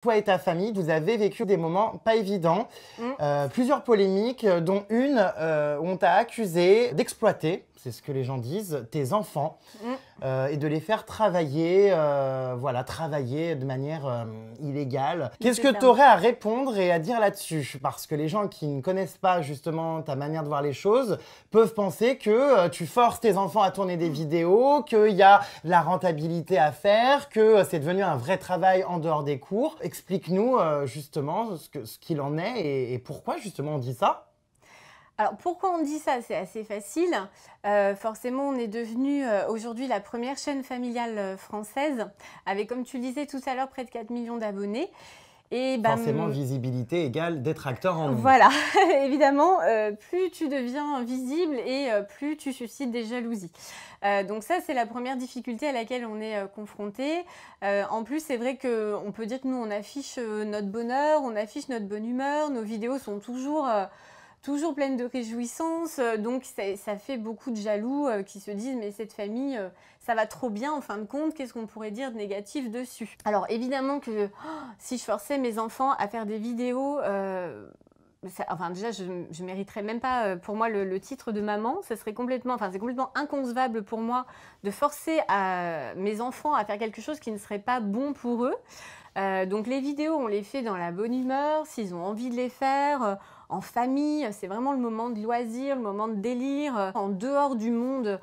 toi et ta famille, vous avez vécu des moments pas évidents, mm. euh, plusieurs polémiques, euh, dont une euh, où on t'a accusé d'exploiter, c'est ce que les gens disent, tes enfants. Mm. Euh, et de les faire travailler, euh, voilà, travailler de manière euh, illégale. Qu'est-ce que tu aurais à répondre et à dire là-dessus Parce que les gens qui ne connaissent pas justement ta manière de voir les choses peuvent penser que tu forces tes enfants à tourner des hmm. vidéos, qu'il y a la rentabilité à faire, que c'est devenu un vrai travail en dehors des cours. Explique-nous justement ce qu'il ce en est et, et pourquoi justement on dit ça. Alors pourquoi on dit ça C'est assez facile. Euh, forcément, on est devenu euh, aujourd'hui la première chaîne familiale euh, française, avec comme tu disais tout à l'heure près de 4 millions d'abonnés. Et ben, Forcément, visibilité égale détracteur en nous. Voilà, évidemment, plus tu deviens visible et plus tu suscites des jalousies. donc ça, c'est la première difficulté à laquelle on est confronté. en plus, c'est vrai qu'on peut dire que nous, on affiche notre bonheur, on affiche notre bonne humeur, nos vidéos sont toujours toujours pleine de réjouissance. Euh, donc ça, fait beaucoup de jaloux euh, qui se disent mais cette famille, euh, ça va trop bien en fin de compte, qu'est-ce qu'on pourrait dire de négatif dessus Alors évidemment que oh, si je forçais mes enfants à faire des vidéos enfin déjà, je ne mériterais même pas euh, pour moi le, titre de maman. Ce serait complètement, enfin c'est complètement inconcevable pour moi de forcer mes enfants à faire quelque chose qui ne serait pas bon pour eux. Euh, donc les vidéos, on les fait dans la bonne humeur, s'ils ont envie de les faire. Euh, en famille, c'est vraiment le moment de loisir, le moment de délire, en dehors du monde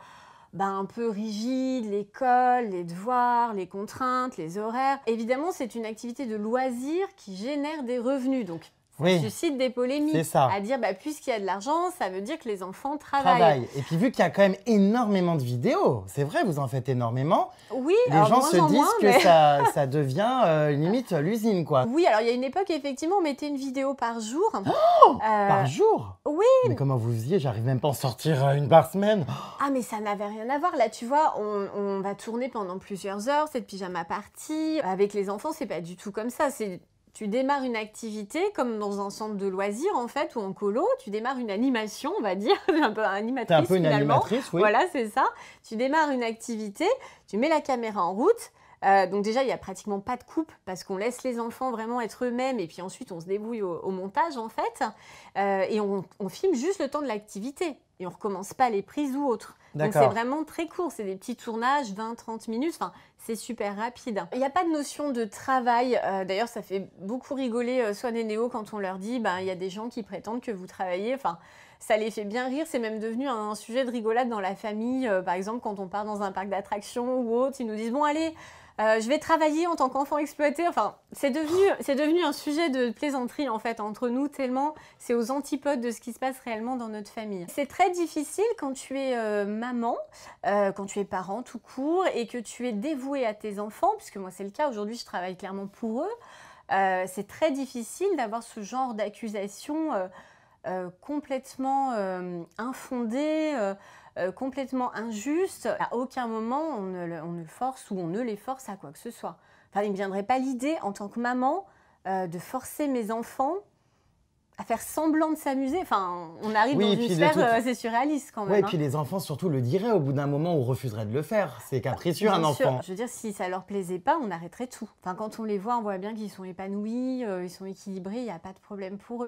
ben, un peu rigide, l'école, les devoirs, les contraintes, les horaires. Évidemment, c'est une activité de loisir qui génère des revenus. Donc ça oui. suscite des polémiques. Ça. À dire, bah, puisqu'il y a de l'argent, ça veut dire que les enfants travaillent. Et puis vu qu'il y a quand même énormément de vidéos, c'est vrai, vous en faites énormément. Oui, les gens se disent que ça, ça, devient euh, limite euh, l'usine, quoi. Oui, alors il y a une époque, effectivement, on mettait une vidéo par jour. Euh, par jour Oui. Mais comment vous faisiez J'arrive même pas à en sortir une par semaine. Ah, mais ça n'avait rien à voir. Là, tu vois, on, on va tourner pendant plusieurs heures, cette pyjama partie. Avec les enfants, c'est pas du tout comme ça. C'est tu démarres une activité comme dans un centre de loisirs en fait ou en colo, tu démarres une animation, on va dire, un peu animatrice un peu finalement. Voilà, c'est ça. Tu démarres une activité, tu mets la caméra en route, euh, donc déjà, il n'y a pratiquement pas de coupe parce qu'on laisse les enfants vraiment être eux-mêmes et puis ensuite on se débrouille au, montage en fait. Euh, et on, filme juste le temps de l'activité et on recommence pas les prises ou autres. Donc c'est vraiment très court, c'est des petits tournages, 20-30 minutes, enfin c'est super rapide. Il n'y a pas de notion de travail, euh, d'ailleurs ça fait beaucoup rigoler Swan et Néo quand on leur dit, bah, il y a des gens qui prétendent que vous travaillez, enfin ça les fait bien rire. C'est même devenu un sujet de rigolade dans la famille. par exemple, quand on part dans un parc d'attractions ou autre, ils nous disent Bon, allez, euh, je vais travailler en tant qu'enfant exploité. Enfin, c'est devenu, c'est devenu un sujet de plaisanterie en fait entre nous tellement c'est aux antipodes de ce qui se passe réellement dans notre famille. C'est très difficile quand tu es euh, maman, euh, quand tu es parent tout court et que tu es dévoué à tes enfants, puisque moi c'est le cas aujourd'hui, je travaille clairement pour eux. c'est très difficile d'avoir ce genre d'accusation euh, complètement euh, infondé, euh, complètement injuste. À aucun moment on ne, force ou on ne les force à quoi que ce soit. Enfin, il ne me viendrait pas l'idée en tant que maman de forcer mes enfants à faire semblant de s'amuser. Enfin, on arrive oui, dans une sphère surréaliste quand même. Oui, et puis hein. les enfants surtout le diraient au bout d'un moment ou refuseraient de le faire. C'est capricieux un enfant. Je veux dire, si ça leur plaisait pas, on arrêterait tout. Enfin, quand on les voit, on voit bien qu'ils sont épanouis, ils sont équilibrés, il n'y a pas de problème pour eux.